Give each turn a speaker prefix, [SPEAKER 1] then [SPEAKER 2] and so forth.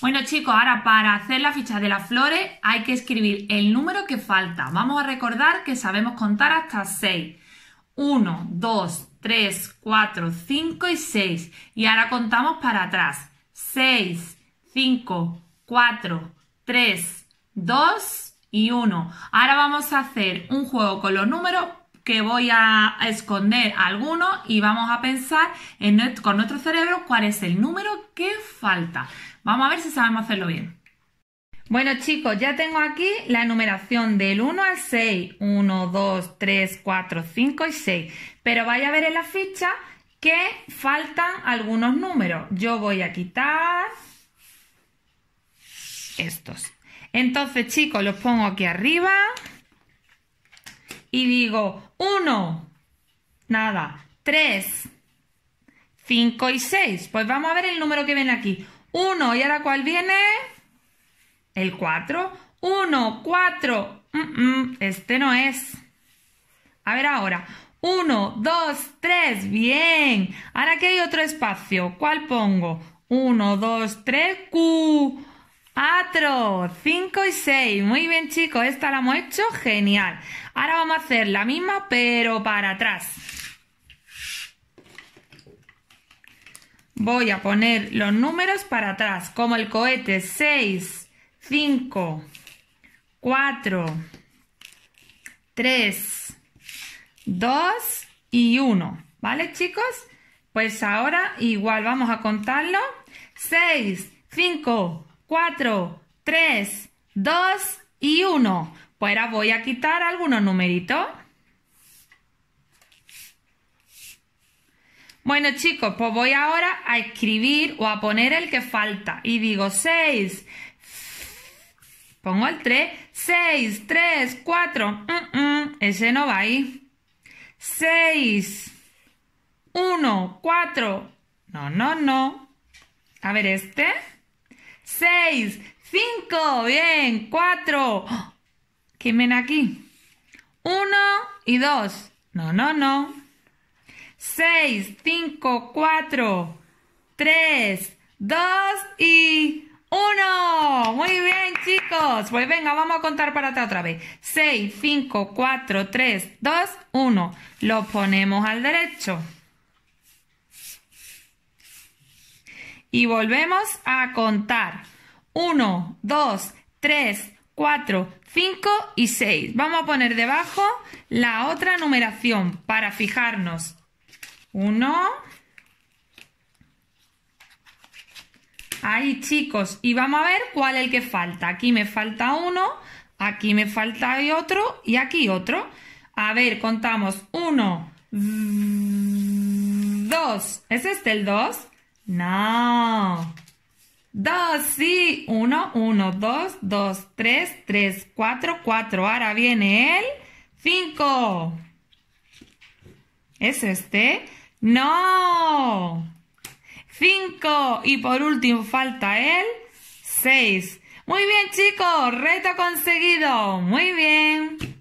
[SPEAKER 1] Bueno chicos, ahora para hacer la ficha de las flores hay que escribir el número que falta. Vamos a recordar que sabemos contar hasta 6. 1, 2, 3, 4, 5 y 6. Y ahora contamos para atrás. 6, 5, 4, 3, 2 y 1. Ahora vamos a hacer un juego con los números que voy a, esconder alguno y vamos a pensar con nuestro cerebro cuál es el número que falta. Vamos a ver si sabemos hacerlo bien. Bueno chicos, ya tengo aquí la numeración del 1 al 6, 1, 2, 3, 4, 5 y 6, pero vaya a ver en la ficha que faltan algunos números. Yo voy a quitar estos. Entonces chicos, los pongo aquí arriba y digo 1, nada, 3, 5 y 6. Pues vamos a ver el número que viene aquí. 1, ¿y ahora cuál viene? El 4. 1, 4. este no es. A ver ahora. 1, 2, 3. Bien. Ahora que hay otro espacio. ¿Cuál pongo? 1, 2, 3. Q. 4, 5 y 6. Muy bien, chicos, esta la hemos hecho genial. Ahora vamos a hacer la misma, pero para atrás. Voy a poner los números para atrás, como el cohete 6, 5, 4, 3, 2 y 1. ¿Vale, chicos? Pues ahora igual vamos a contarlo. 6, 5, 4, 3, 2 y 1. Pues ahora voy a quitar algunos numeritos. Bueno chicos, pues voy ahora a escribir o a poner el que falta. Y digo 6, pongo el 3, 6, 3, 4, ese no va ahí. 6, 1, 4, no, no, no. A ver este. 6, 5, bien, 4. ¿Quién ven aquí? 1 y 2. No, no, no. 6, 5, 4, 3, 2 y 1. Muy bien, chicos. Pues venga, vamos a contar para atrás otra vez. 6, 5, 4, 3, 2, 1. Lo ponemos al derecho. Y volvemos a contar. 1, 2, 3, 4, 5 y 6. Vamos a poner debajo la otra numeración para fijarnos. 1. Ahí chicos, y vamos a ver cuál es el que falta. Aquí me falta uno, aquí me falta otro y aquí otro. A ver, contamos. 1, 2, ¿es este el 2? No. Dos, sí. Uno, uno, dos, dos, tres, tres, cuatro, cuatro. Ahora viene el cinco. ¿Es este? No. Cinco. Y por último falta el seis. Muy bien, chicos. Reto conseguido. Muy bien.